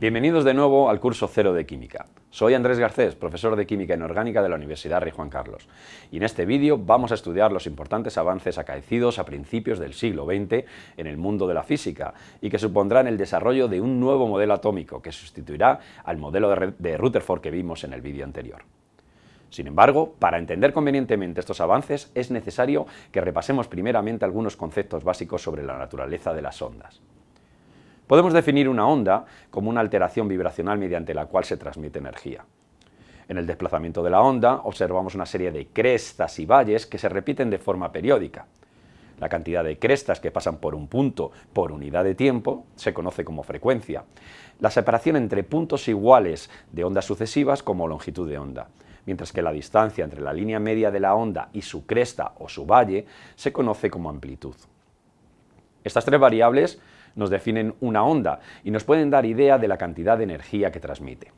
Bienvenidos de nuevo al curso cero de Química. Soy Andrés Garcés, profesor de Química Inorgánica de la Universidad Rey Juan Carlos, y en este vídeo vamos a estudiar los importantes avances acaecidos a principios del siglo XX en el mundo de la física y que supondrán el desarrollo de un nuevo modelo atómico que sustituirá al modelo de, de Rutherford que vimos en el vídeo anterior. Sin embargo, para entender convenientemente estos avances es necesario que repasemos primeramente algunos conceptos básicos sobre la naturaleza de las ondas. Podemos definir una onda como una alteración vibracional mediante la cual se transmite energía. En el desplazamiento de la onda observamos una serie de crestas y valles que se repiten de forma periódica. La cantidad de crestas que pasan por un punto por unidad de tiempo se conoce como frecuencia. La separación entre puntos iguales de ondas sucesivas como longitud de onda, mientras que la distancia entre la línea media de la onda y su cresta o su valle se conoce como amplitud. Estas tres variables nos definen una onda y nos pueden dar idea de la cantidad de energía que transmite.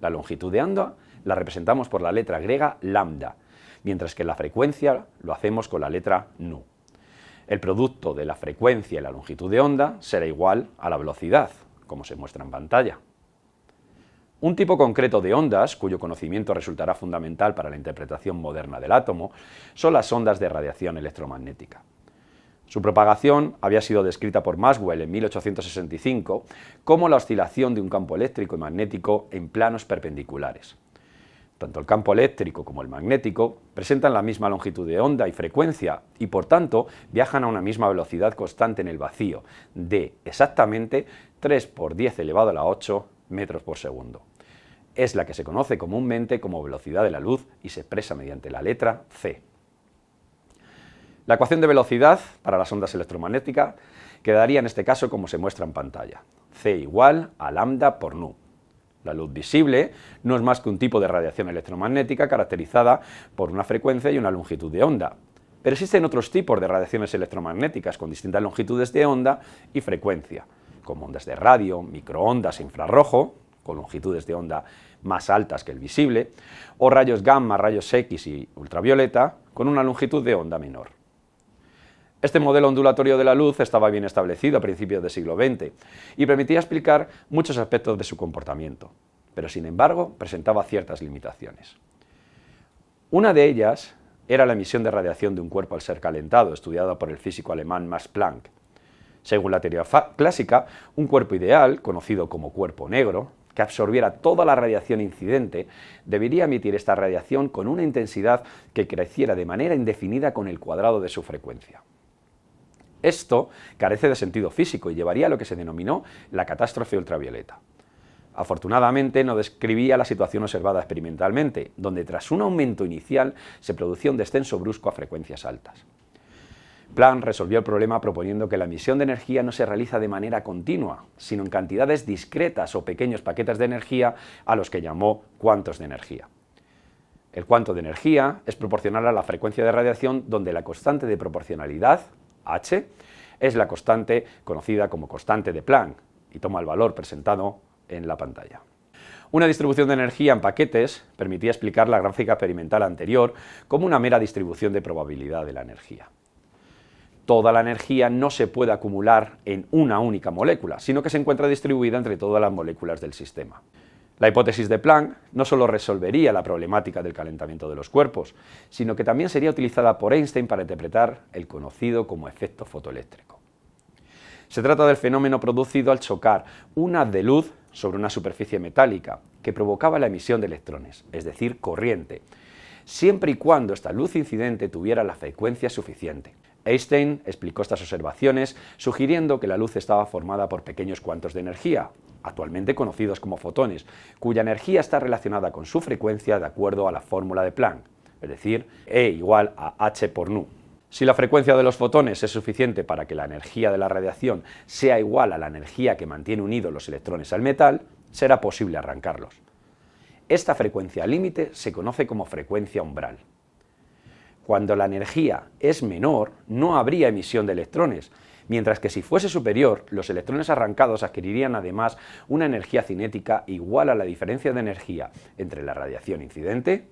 La longitud de onda la representamos por la letra griega lambda, mientras que la frecuencia lo hacemos con la letra nu. El producto de la frecuencia y la longitud de onda será igual a la velocidad, como se muestra en pantalla. Un tipo concreto de ondas, cuyo conocimiento resultará fundamental para la interpretación moderna del átomo, son las ondas de radiación electromagnética. Su propagación había sido descrita por Maxwell en 1865 como la oscilación de un campo eléctrico y magnético en planos perpendiculares. Tanto el campo eléctrico como el magnético presentan la misma longitud de onda y frecuencia y por tanto viajan a una misma velocidad constante en el vacío de exactamente 3 por 10 elevado a la 8 metros por segundo. Es la que se conoce comúnmente como velocidad de la luz y se expresa mediante la letra C. La ecuación de velocidad para las ondas electromagnéticas quedaría en este caso como se muestra en pantalla. C igual a lambda por nu. La luz visible no es más que un tipo de radiación electromagnética caracterizada por una frecuencia y una longitud de onda. Pero existen otros tipos de radiaciones electromagnéticas con distintas longitudes de onda y frecuencia, como ondas de radio, microondas e infrarrojo, con longitudes de onda más altas que el visible, o rayos gamma, rayos X y ultravioleta, con una longitud de onda menor. Este modelo ondulatorio de la luz estaba bien establecido a principios del siglo XX y permitía explicar muchos aspectos de su comportamiento, pero sin embargo presentaba ciertas limitaciones. Una de ellas era la emisión de radiación de un cuerpo al ser calentado, estudiada por el físico alemán Max Planck. Según la teoría clásica, un cuerpo ideal, conocido como cuerpo negro, que absorbiera toda la radiación incidente, debería emitir esta radiación con una intensidad que creciera de manera indefinida con el cuadrado de su frecuencia. Esto carece de sentido físico y llevaría a lo que se denominó la catástrofe ultravioleta. Afortunadamente no describía la situación observada experimentalmente, donde tras un aumento inicial se producía un descenso brusco a frecuencias altas. Plan resolvió el problema proponiendo que la emisión de energía no se realiza de manera continua, sino en cantidades discretas o pequeños paquetes de energía a los que llamó cuantos de energía. El cuanto de energía es proporcional a la frecuencia de radiación donde la constante de proporcionalidad h, es la constante conocida como constante de Planck y toma el valor presentado en la pantalla. Una distribución de energía en paquetes permitía explicar la gráfica experimental anterior como una mera distribución de probabilidad de la energía. Toda la energía no se puede acumular en una única molécula, sino que se encuentra distribuida entre todas las moléculas del sistema. La hipótesis de Planck no solo resolvería la problemática del calentamiento de los cuerpos, sino que también sería utilizada por Einstein para interpretar el conocido como efecto fotoeléctrico. Se trata del fenómeno producido al chocar una de luz sobre una superficie metálica que provocaba la emisión de electrones, es decir, corriente, siempre y cuando esta luz incidente tuviera la frecuencia suficiente. Einstein explicó estas observaciones sugiriendo que la luz estaba formada por pequeños cuantos de energía, actualmente conocidos como fotones, cuya energía está relacionada con su frecuencia de acuerdo a la fórmula de Planck, es decir, E igual a h por nu. Si la frecuencia de los fotones es suficiente para que la energía de la radiación sea igual a la energía que mantiene unidos los electrones al metal, será posible arrancarlos. Esta frecuencia límite se conoce como frecuencia umbral. Cuando la energía es menor, no habría emisión de electrones, mientras que si fuese superior, los electrones arrancados adquirirían además una energía cinética igual a la diferencia de energía entre la radiación incidente,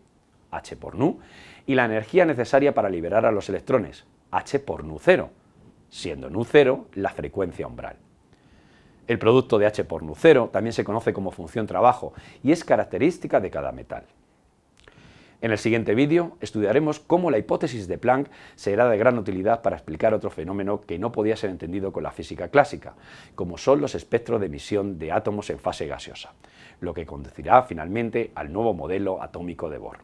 H por nu, y la energía necesaria para liberar a los electrones, H por nu cero, siendo nu cero la frecuencia umbral. El producto de H por nu cero también se conoce como función trabajo y es característica de cada metal. En el siguiente vídeo estudiaremos cómo la hipótesis de Planck será de gran utilidad para explicar otro fenómeno que no podía ser entendido con la física clásica, como son los espectros de emisión de átomos en fase gaseosa, lo que conducirá finalmente al nuevo modelo atómico de Bohr.